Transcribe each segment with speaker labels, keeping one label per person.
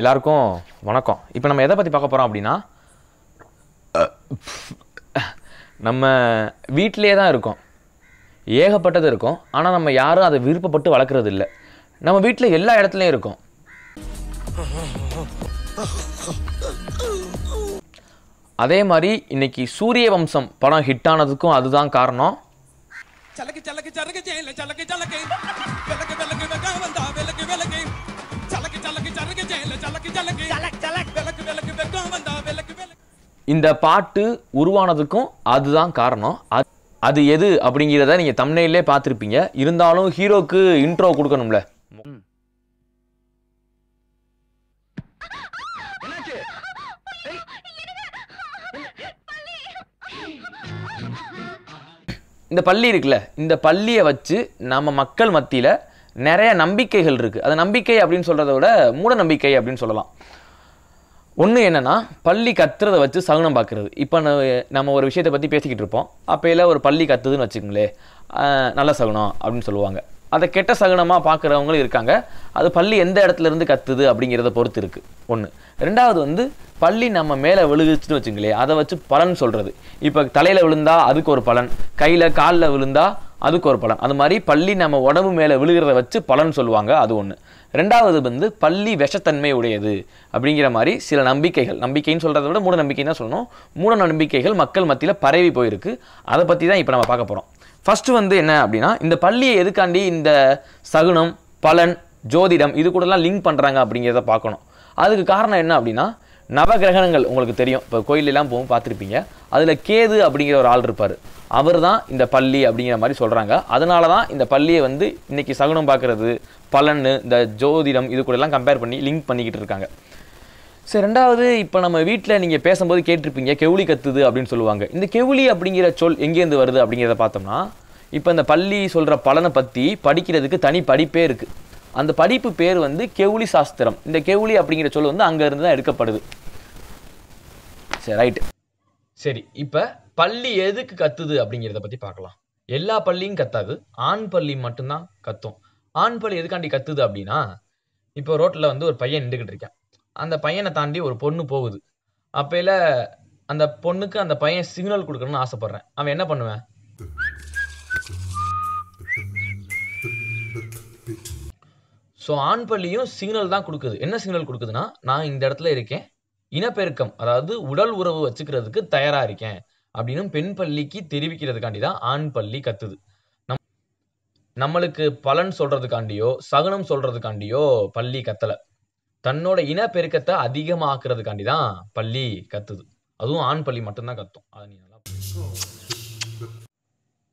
Speaker 1: எல்லாருக்கும் வணக்கம் இப்போ நம்ம எதை பற்றி பார்க்க போகிறோம் அப்படின்னா நம்ம வீட்டிலே தான் இருக்கோம் ஏகப்பட்டது இருக்கும் ஆனால் நம்ம யாரும் அதை விருப்பப்பட்டு வளர்க்குறது இல்லை நம்ம வீட்டில் எல்லா இடத்துலையும் இருக்கும் அதே மாதிரி இன்னைக்கு சூரிய வம்சம் படம் ஹிட் ஆனதுக்கும் அதுதான் காரணம் சலக்கு சலக்கு சலக்கு சலக்கு சலக்கு இந்த பாட்டு உருவானதுக்கும் அதுதான் காரணம் அது எது அப்படிங்கிறத நீங்க தமிழ்நிலே பார்த்துருப்பீங்க இருந்தாலும் ஹீரோக்கு இன்ட்ரோ கொடுக்கணும்ல இந்த பள்ளி இருக்குல்ல இந்த பள்ளியை வச்சு நம்ம மக்கள் மத்தியில் நிறைய நம்பிக்கைகள் இருக்குது அது நம்பிக்கை அப்படின்னு சொல்கிறத விட மூட நம்பிக்கை அப்படின்னு சொல்லலாம் ஒன்று என்னென்னா பள்ளி கத்துறதை வச்சு சகுனம் பார்க்குறது இப்போ நம்ம ஒரு விஷயத்தை பற்றி பேசிக்கிட்டு இருப்போம் அப்போயில் ஒரு பள்ளி கத்துதுன்னு வச்சுக்கோங்களே நல்ல சகுனம் அப்படின்னு சொல்லுவாங்க அதை கெட்ட சகுனமாக பார்க்குறவங்களும் இருக்காங்க அது பள்ளி எந்த இடத்துலேருந்து கத்துது அப்படிங்கிறத பொறுத்து இருக்குது ஒன்று ரெண்டாவது வந்து பள்ளி நம்ம மேலே விழுகுச்சுன்னு வச்சுங்களேன் அதை வச்சு பலன் சொல்கிறது இப்போ தலையில் விழுந்தா அதுக்கு ஒரு பலன் கையில் காலில் விழுந்தால் அதுக்கு ஒரு பலன் அது மாதிரி பள்ளி நம்ம உடம்பு மேலே விழுகிறத வச்சு பலன் சொல்லுவாங்க அது ஒன்று ரெண்டாவது வந்து பள்ளி விஷத்தன்மை உடையது அப்படிங்கிற மாதிரி சில நம்பிக்கைகள் நம்பிக்கைன்னு சொல்கிறத விட மூட நம்பிக்கை தான் சொல்லணும் மூட நம்பிக்கைகள் மக்கள் மத்தியில் பரவி போயிருக்கு அதை பற்றி தான் இப்போ நம்ம பார்க்க போகிறோம் ஃபஸ்ட்டு வந்து என்ன அப்படின்னா இந்த பள்ளியை எதுக்காண்டி இந்த சகுனம் பலன் ஜோதிடம் இது கூடலாம் லிங்க் பண்ணுறாங்க அப்படிங்கிறத பார்க்கணும் அதுக்கு காரணம் என்ன அப்படின்னா நவகிரகணங்கள் உங்களுக்கு தெரியும் இப்போ கோயிலெல்லாம் போகும் பார்த்துருப்பீங்க அதில் கேது அப்படிங்கிற ஒரு ஆள் இருப்பார் அவர் தான் இந்த பள்ளி அப்படிங்கிற மாதிரி சொல்கிறாங்க அதனால தான் இந்த பள்ளியை வந்து இன்றைக்கி சகுனம் பார்க்குறது பலன்னு இந்த ஜோதிடம் இது கூடலாம் கம்பேர் பண்ணி லிங்க் பண்ணிக்கிட்டு இருக்காங்க சரி ரெண்டாவது இப்போ நம்ம வீட்டில் நீங்கள் பேசும்போது கேட்டிருப்பீங்க கெவுளி கத்துது அப்படின்னு சொல்லுவாங்க இந்த கெவுளி அப்படிங்கிற சொல் எங்கேருந்து வருது அப்படிங்கிறத பார்த்தோம்னா இப்போ இந்த பள்ளி சொல்கிற பலனை பற்றி படிக்கிறதுக்கு தனி படிப்பே இருக்குது அந்த படிப்பு பேர் வந்து கெவுளி சாஸ்திரம் இந்த கெவுளி அப்படிங்கிற சொல் வந்து அங்கேருந்து தான் எடுக்கப்படுது சரி ரைட்டு சரி இப்போ பள்ளி எதுக்கு கத்துது அப்படிங்கிறத பற்றி பார்க்கலாம் எல்லா பள்ளியும் கத்தாது ஆண் பள்ளி மட்டும்தான் கத்தும் ஆண் பள்ளி எதுக்காண்டி கத்துது அப்படின்னா இப்போ ரோட்டில் வந்து ஒரு பையன் நின்றுக்கிட்டு இருக்கேன் அந்த பையனை தாண்டி ஒரு பொண்ணு போகுது அப்பையில அந்த பொண்ணுக்கு அந்த பையன் சிக்னல் கொடுக்கணும்னு ஆசைப்பட்றேன் அவன் என்ன பண்ணுவேன் ஸோ ஆண் பள்ளியும் சிக்னல் தான் கொடுக்குது என்ன சிக்னல் கொடுக்குதுன்னா நான் இந்த இடத்துல இருக்கேன் இனப்பெருக்கம் அதாவது உடல் உறவு வச்சுக்கிறதுக்கு தயாராக இருக்கேன் அப்படின்னு பெண் பள்ளிக்கு தெரிவிக்கிறதுக்காண்டி தான் ஆண் பள்ளி கத்துது நம் நம்மளுக்கு பலன் சொல்றதுக்காண்டியோ சகுனம் சொல்றதுக்காண்டியோ பள்ளி கத்தலை தன்னோட இனப்பெருக்கத்தை அதிகமாக்குறதுக்காண்டி தான் பள்ளி கத்துது அதுவும் ஆண் பள்ளி மட்டும்தான் கத்தும் அதை நீ நல்லா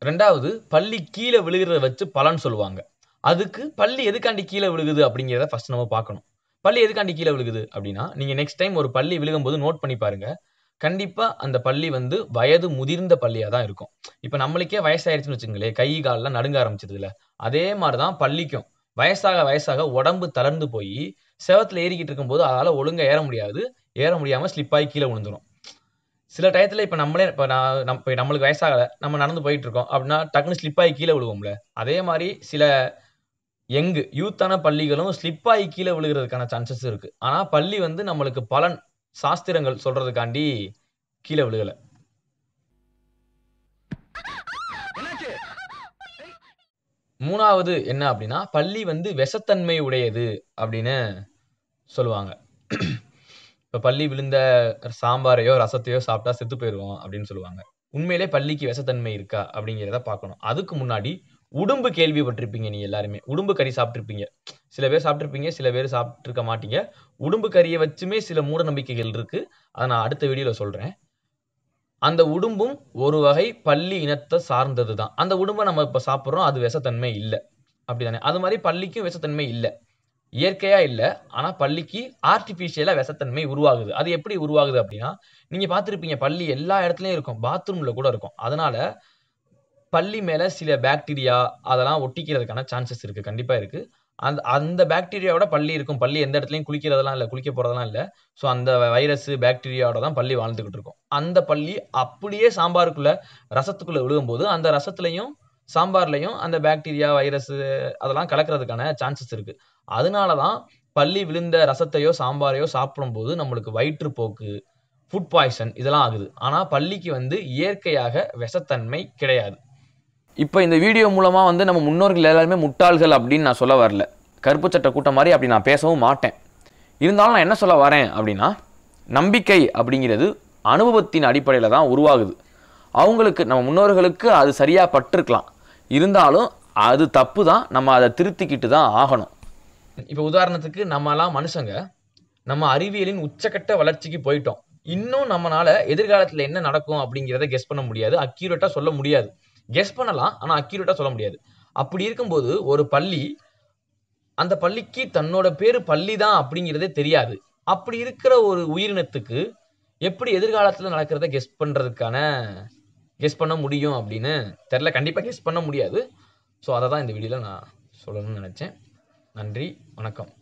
Speaker 1: ரெண்டாவது பள்ளி கீழே விழுகிறத வச்சு பலன் சொல்லுவாங்க அதுக்கு பள்ளி எதுக்காண்டி கீழே விழுகுது அப்படிங்கிறத ஃபர்ஸ்ட் நம்ம பார்க்கணும் பள்ளி எதுக்காண்டி கீழே விழுகுது அப்படின்னா நீங்கள் நெக்ஸ்ட் டைம் ஒரு பள்ளி விழுகும்போது நோட் பண்ணி பாருங்க கண்டிப்பாக அந்த பள்ளி வந்து வயது முதிர்ந்த பள்ளியாக தான் இருக்கும் இப்போ நம்மளுக்கே வயசாயிருச்சுன்னு வச்சுங்களேன் கை காலெலாம் நடுங்க ஆரம்பிச்சதுல அதே மாதிரி தான் பள்ளிக்கும் வயசாக வயசாக உடம்பு தளர்ந்து போய் செவத்தில் ஏறிக்கிட்டு இருக்கும்போது அதால் ஒழுங்காக ஏற முடியாது ஏற முடியாமல் ஸ்லிப்பாகி கீழே விழுந்துடும் சில டயத்தில் இப்போ நம்மளே இப்போ நான் நம்ம நம்மளுக்கு வயசாகலை நம்ம நடந்து போயிட்டு இருக்கோம் அப்படின்னா டக்குன்னு ஸ்லிப்பாகி கீழே விழுவோம்ல அதே மாதிரி சில எங்கு யூத்தான பள்ளிகளும் ஸ்லிப்பாகி கீழே விழுகிறதுக்கான சான்சஸ் இருக்குது ஆனால் பள்ளி வந்து நம்மளுக்கு பலன் சாஸ்திரங்கள் சொல்கிறதுக்காண்டி கீழே விழுகலை மூணாவது என்ன அப்படின்னா பள்ளி வந்து விஷத்தன்மை உடையது அப்படின்னு சொல்லுவாங்க இப்போ பள்ளி விழுந்த சாம்பாரையோ ரசத்தையோ சாப்பிட்டா செத்து போயிடுவோம் அப்படின்னு சொல்லுவாங்க உண்மையிலே பள்ளிக்கு விஷத்தன்மை இருக்கா அப்படிங்கிறத பார்க்கணும் அதுக்கு முன்னாடி உடும்பு கேள்விப்பட்டிருப்பீங்க நீங்கள் எல்லாருமே உடும்பு கறி சாப்பிட்ருப்பீங்க சில பேர் சாப்பிட்ருப்பீங்க சில பேர் சாப்பிட்ருக்க மாட்டீங்க உடும்பு கறியை வச்சுமே சில மூட நம்பிக்கைகள் இருக்குது அதை நான் அடுத்த வீடியோவில் சொல்கிறேன் அந்த உடும்பும் ஒரு வகை பள்ளி இனத்தை சார்ந்தது தான் அந்த உடும்பை நம்ம இப்போ சாப்பிட்றோம் அது விஷத்தன்மை இல்லை அப்படி தானே அது மாதிரி பள்ளிக்கும் விஷத்தன்மை இல்லை இயற்கையாக இல்லை ஆனால் பள்ளிக்கு ஆர்டிஃபிஷியலாக விஷத்தன்மை உருவாகுது அது எப்படி உருவாகுது அப்படின்னா நீங்கள் பார்த்துருப்பீங்க பள்ளி எல்லா இடத்துலையும் இருக்கும் பாத்ரூமில் கூட இருக்கும் அதனால் பள்ளி மேலே சில பாக்டீரியா அதெல்லாம் ஒட்டிக்கிறதுக்கான சான்சஸ் இருக்குது கண்டிப்பாக இருக்குது அந்த அந்த பாக்டீரியாவோட பள்ளி இருக்கும் பள்ளி எந்த இடத்துலையும் குளிக்கிறதெல்லாம் இல்லை குளிக்க போகிறதெல்லாம் இல்லை ஸோ அந்த வைரஸ் பாக்டீரியாவோட தான் பள்ளி வாழ்ந்துக்கிட்டு இருக்கும் அந்த பள்ளி அப்படியே சாம்பாருக்குள்ளே ரசத்துக்குள்ளே விழுகும்போது அந்த ரசத்துலையும் சாம்பார்லையும் அந்த பாக்டீரியா வைரஸ் அதெல்லாம் கலக்கிறதுக்கான சான்சஸ் இருக்குது அதனால தான் பள்ளி விழுந்த ரசத்தையோ சாம்பாரையோ சாப்பிடும்போது நம்மளுக்கு வயிற்றுப்போக்கு ஃபுட் பாய்சன் இதெல்லாம் ஆகுது ஆனால் பள்ளிக்கு வந்து இயற்கையாக விஷத்தன்மை கிடையாது இப்போ இந்த வீடியோ மூலமாக வந்து நம்ம முன்னோர்கள் எல்லாருமே முட்டாள்கள் அப்படின்னு நான் சொல்ல வரல கருப்பு சட்ட கூட்டம் மாதிரி அப்படி நான் பேசவும் மாட்டேன் இருந்தாலும் நான் என்ன சொல்ல வரேன் அப்படின்னா நம்பிக்கை அப்படிங்கிறது அனுபவத்தின் அடிப்படையில் தான் உருவாகுது அவங்களுக்கு நம்ம முன்னோர்களுக்கு அது சரியாக பட்டிருக்கலாம் இருந்தாலும் அது தப்பு தான் நம்ம அதை திருத்திக்கிட்டு தான் ஆகணும் இப்போ உதாரணத்துக்கு நம்மலாம் மனுஷங்க நம்ம அறிவியலின் உச்சக்கட்ட வளர்ச்சிக்கு போயிட்டோம் இன்னும் நம்மளால எதிர்காலத்தில் என்ன நடக்கும் அப்படிங்கிறத கெஸ் பண்ண முடியாது அக்யூரேட்டாக சொல்ல முடியாது கெஸ் பண்ணலாம் ஆனால் அக்யூரேட்டாக சொல்ல முடியாது அப்படி இருக்கும்போது ஒரு பள்ளி அந்த பள்ளிக்கு தன்னோட பேர் பள்ளி தான் அப்படிங்கிறதே தெரியாது அப்படி இருக்கிற ஒரு உயிரினத்துக்கு எப்படி எதிர்காலத்தில் நடக்கிறத கெஸ் பண்ணுறதுக்கான கெஸ் பண்ண முடியும் அப்படின்னு தெரில கண்டிப்பாக கெஸ் பண்ண முடியாது ஸோ அதை தான் இந்த வீடியோவில் நான் சொல்லணும்னு நினச்சேன் நன்றி வணக்கம்